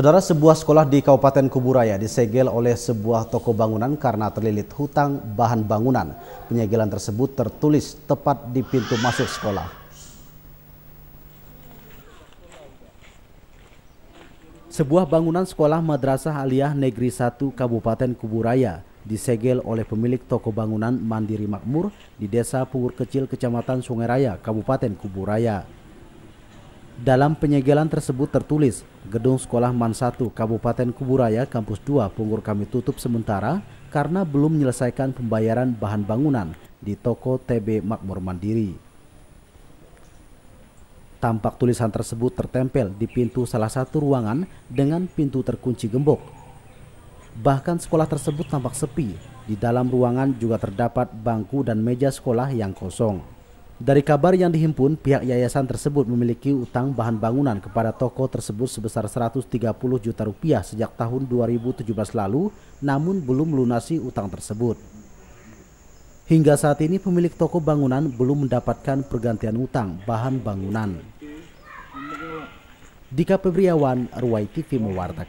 Saudara sebuah sekolah di Kabupaten Kuburaya disegel oleh sebuah toko bangunan karena terlilit hutang bahan bangunan. Penyegelan tersebut tertulis tepat di pintu masuk sekolah. Sebuah bangunan sekolah Madrasah Aliyah Negeri 1 Kabupaten Kuburaya disegel oleh pemilik toko bangunan Mandiri Makmur di Desa Pungur Kecil Kecamatan Sungai Raya, Kabupaten Kuburaya. Dalam penyegelan tersebut tertulis, gedung sekolah MAN 1 Kabupaten Kuburaya Kampus 2 Punggur kami tutup sementara karena belum menyelesaikan pembayaran bahan bangunan di toko TB Makmur Mandiri. Tampak tulisan tersebut tertempel di pintu salah satu ruangan dengan pintu terkunci gembok. Bahkan sekolah tersebut tampak sepi, di dalam ruangan juga terdapat bangku dan meja sekolah yang kosong. Dari kabar yang dihimpun, pihak yayasan tersebut memiliki utang bahan bangunan kepada toko tersebut sebesar 130 juta rupiah sejak tahun 2017 lalu, namun belum melunasi utang tersebut. Hingga saat ini pemilik toko bangunan belum mendapatkan pergantian utang bahan bangunan. Dika Pebriawan, Ruwai TV mewartakan.